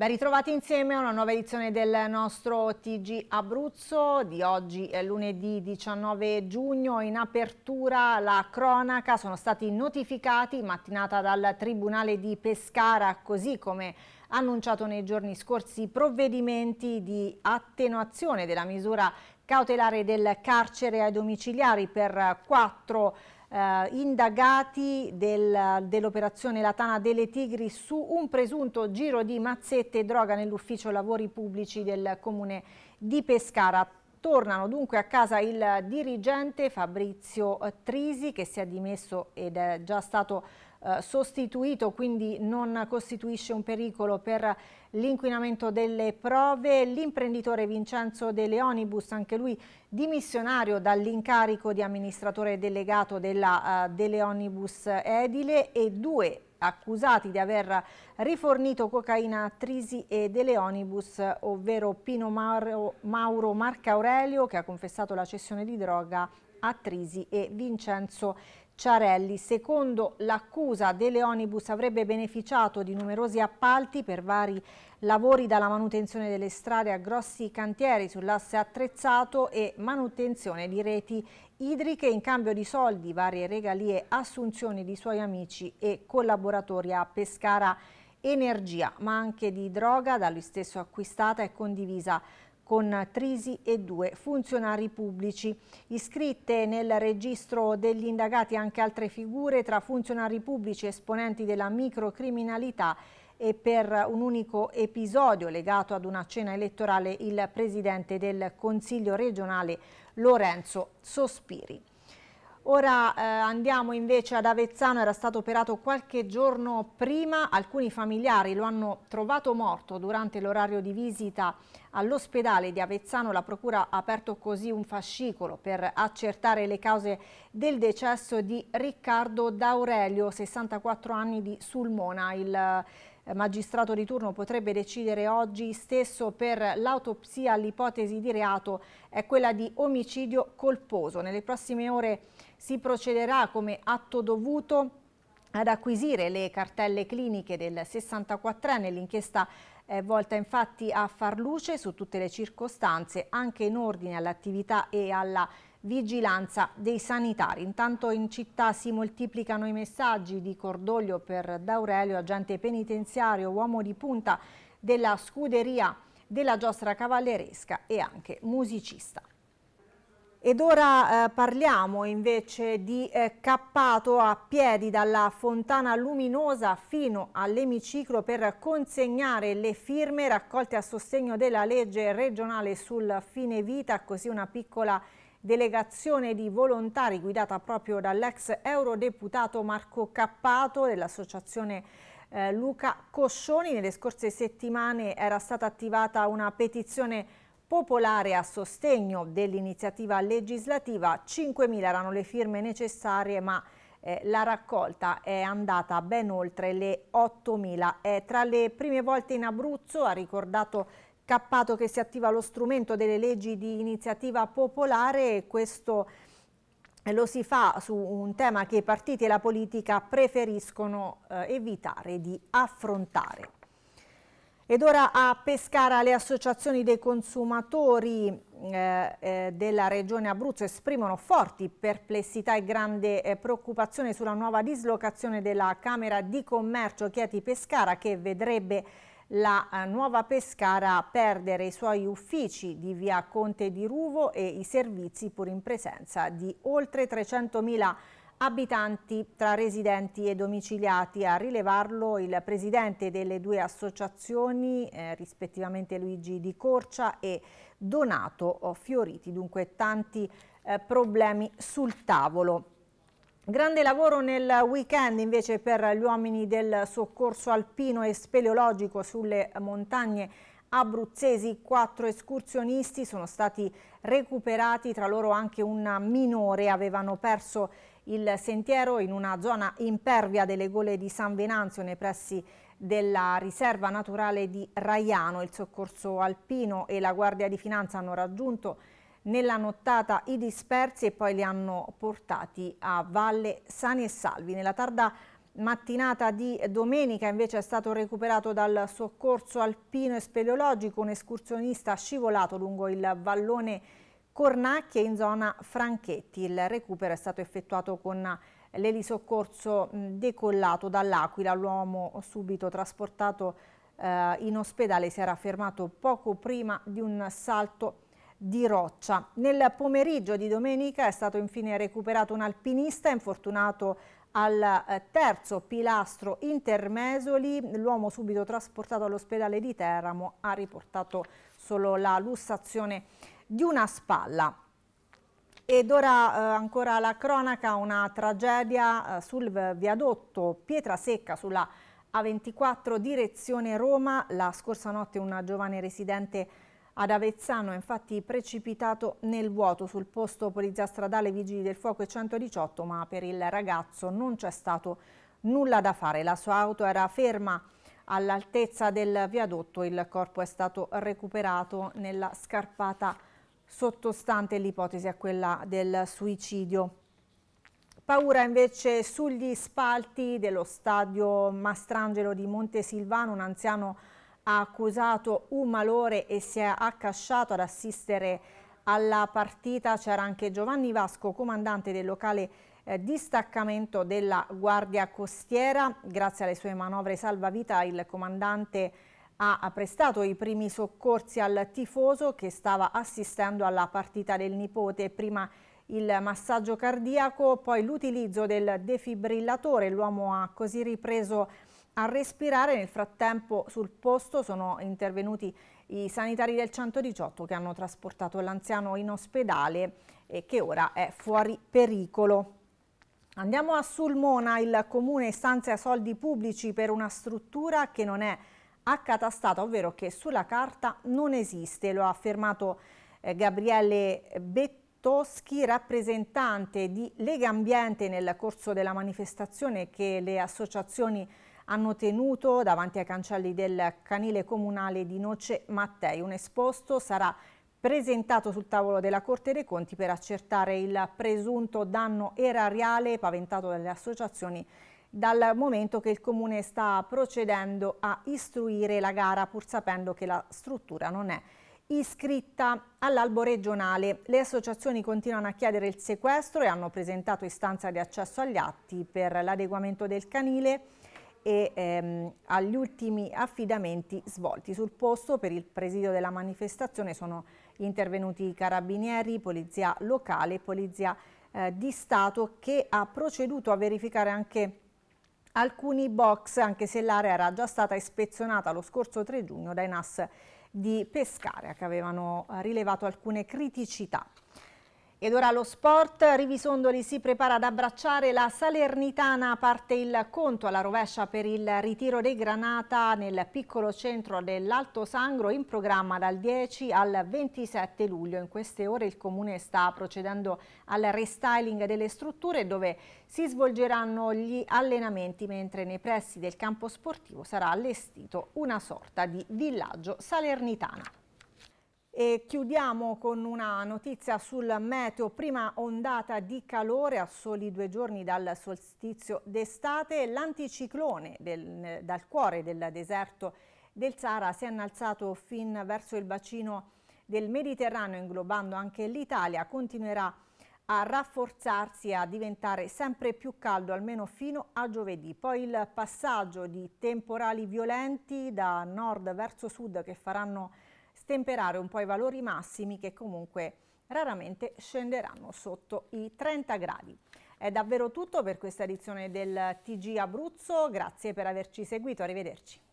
Ben ritrovati insieme a una nuova edizione del nostro TG Abruzzo di oggi è lunedì 19 giugno. In apertura la cronaca sono stati notificati mattinata dal Tribunale di Pescara così come annunciato nei giorni scorsi provvedimenti di attenuazione della misura cautelare del carcere ai domiciliari per quattro persone eh, indagati del, dell'operazione Latana delle Tigri su un presunto giro di mazzette e droga nell'ufficio lavori pubblici del comune di Pescara. Tornano dunque a casa il dirigente Fabrizio Trisi che si è dimesso ed è già stato eh, sostituito, quindi non costituisce un pericolo per l'inquinamento delle prove. L'imprenditore Vincenzo De Leonibus, anche lui dimissionario dall'incarico di amministratore delegato della eh, De Leonibus Edile e due accusati di aver rifornito cocaina a Trisi e De Leonibus, ovvero Pino Mauro, Mauro Marca Aurelio che ha confessato la cessione di droga a Trisi e Vincenzo Ciarelli. Secondo l'accusa, De Leonibus avrebbe beneficiato di numerosi appalti per vari lavori dalla manutenzione delle strade a grossi cantieri sull'asse attrezzato e manutenzione di reti idriche in cambio di soldi, varie regalie, assunzioni di suoi amici e collaboratori a Pescara Energia, ma anche di droga da lui stesso acquistata e condivisa con Trisi e due funzionari pubblici. Iscritte nel registro degli indagati anche altre figure tra funzionari pubblici esponenti della microcriminalità e per un unico episodio legato ad una cena elettorale il presidente del Consiglio regionale Lorenzo Sospiri. Ora eh, andiamo invece ad Avezzano, era stato operato qualche giorno prima, alcuni familiari lo hanno trovato morto durante l'orario di visita all'ospedale di Avezzano. La procura ha aperto così un fascicolo per accertare le cause del decesso di Riccardo D'Aurelio, 64 anni di Sulmona. Il eh, magistrato di turno potrebbe decidere oggi stesso per l'autopsia all'ipotesi di reato è quella di omicidio colposo. Nelle prossime ore si procederà come atto dovuto ad acquisire le cartelle cliniche del 64enne. L'inchiesta è volta infatti a far luce su tutte le circostanze, anche in ordine all'attività e alla vigilanza dei sanitari. Intanto in città si moltiplicano i messaggi di cordoglio per D'Aurelio, agente penitenziario, uomo di punta della scuderia della giostra cavalleresca e anche musicista. Ed ora eh, parliamo invece di eh, cappato a piedi dalla Fontana Luminosa fino all'emiciclo per consegnare le firme raccolte a sostegno della legge regionale sul fine vita, così una piccola delegazione di volontari guidata proprio dall'ex eurodeputato Marco Cappato dell'associazione eh, Luca Coscioni. Nelle scorse settimane era stata attivata una petizione popolare a sostegno dell'iniziativa legislativa. 5.000 erano le firme necessarie ma eh, la raccolta è andata ben oltre le 8.000. Eh, tra le prime volte in Abruzzo, ha ricordato cappato che si attiva lo strumento delle leggi di iniziativa popolare e questo lo si fa su un tema che i partiti e la politica preferiscono eh, evitare di affrontare. Ed ora a Pescara le associazioni dei consumatori eh, eh, della regione Abruzzo esprimono forti perplessità e grande eh, preoccupazione sulla nuova dislocazione della Camera di Commercio Chieti Pescara che vedrebbe la eh, nuova Pescara a perdere i suoi uffici di via Conte di Ruvo e i servizi pur in presenza di oltre 300.000 abitanti tra residenti e domiciliati. A rilevarlo il presidente delle due associazioni, eh, rispettivamente Luigi Di Corcia e Donato Fioriti. Dunque tanti eh, problemi sul tavolo. Grande lavoro nel weekend invece per gli uomini del soccorso alpino e speleologico sulle montagne abruzzesi. Quattro escursionisti sono stati recuperati, tra loro anche un minore, avevano perso il sentiero in una zona impervia delle gole di San Venanzio nei pressi della riserva naturale di Raiano. Il soccorso alpino e la Guardia di Finanza hanno raggiunto nella nottata i dispersi e poi li hanno portati a Valle Sani e Salvi. Nella tarda mattinata di domenica invece è stato recuperato dal soccorso alpino e speleologico un escursionista scivolato lungo il vallone Cornacchia in zona Franchetti. Il recupero è stato effettuato con l'elisoccorso decollato dall'Aquila. L'uomo subito trasportato eh, in ospedale si era fermato poco prima di un salto di roccia. Nel pomeriggio di domenica è stato infine recuperato un alpinista infortunato al eh, terzo pilastro intermesoli, l'uomo subito trasportato all'ospedale di Teramo ha riportato solo la lussazione di una spalla. Ed ora eh, ancora la cronaca, una tragedia eh, sul viadotto Pietrasecca sulla A24 direzione Roma. La scorsa notte una giovane residente ad Avezzano è infatti precipitato nel vuoto sul posto Polizia Stradale Vigili del Fuoco e 118, ma per il ragazzo non c'è stato nulla da fare. La sua auto era ferma all'altezza del viadotto, il corpo è stato recuperato nella scarpata sottostante l'ipotesi a quella del suicidio. Paura invece sugli spalti dello stadio Mastrangelo di Montesilvano, un anziano ha accusato un malore e si è accasciato ad assistere alla partita. C'era anche Giovanni Vasco, comandante del locale eh, distaccamento della Guardia Costiera. Grazie alle sue manovre salvavita il comandante ha prestato i primi soccorsi al tifoso che stava assistendo alla partita del nipote. Prima il massaggio cardiaco, poi l'utilizzo del defibrillatore. L'uomo ha così ripreso a respirare. Nel frattempo sul posto sono intervenuti i sanitari del 118 che hanno trasportato l'anziano in ospedale e che ora è fuori pericolo. Andiamo a Sulmona, il comune stanzia soldi pubblici per una struttura che non è accatastata, ovvero che sulla carta non esiste, lo ha affermato eh, Gabriele Bettoschi, rappresentante di Lega Ambiente nel corso della manifestazione che le associazioni hanno tenuto davanti ai cancelli del canile comunale di Noce Mattei. Un esposto sarà presentato sul tavolo della Corte dei Conti per accertare il presunto danno erariale paventato dalle associazioni dal momento che il Comune sta procedendo a istruire la gara pur sapendo che la struttura non è iscritta all'albo regionale. Le associazioni continuano a chiedere il sequestro e hanno presentato istanza di accesso agli atti per l'adeguamento del canile e ehm, agli ultimi affidamenti svolti sul posto per il presidio della manifestazione sono intervenuti carabinieri, polizia locale e polizia eh, di Stato che ha proceduto a verificare anche alcuni box anche se l'area era già stata ispezionata lo scorso 3 giugno dai NAS di Pescara che avevano rilevato alcune criticità. Ed ora lo sport, Rivisondoli si prepara ad abbracciare la Salernitana, parte il conto alla rovescia per il ritiro dei Granata nel piccolo centro dell'Alto Sangro in programma dal 10 al 27 luglio. In queste ore il Comune sta procedendo al restyling delle strutture dove si svolgeranno gli allenamenti mentre nei pressi del campo sportivo sarà allestito una sorta di villaggio salernitana. E chiudiamo con una notizia sul meteo, prima ondata di calore a soli due giorni dal solstizio d'estate, l'anticiclone dal cuore del deserto del Sahara si è innalzato fin verso il bacino del Mediterraneo, inglobando anche l'Italia, continuerà a rafforzarsi e a diventare sempre più caldo, almeno fino a giovedì. Poi il passaggio di temporali violenti da nord verso sud che faranno stemperare un po' i valori massimi che comunque raramente scenderanno sotto i 30 gradi. È davvero tutto per questa edizione del TG Abruzzo, grazie per averci seguito, arrivederci.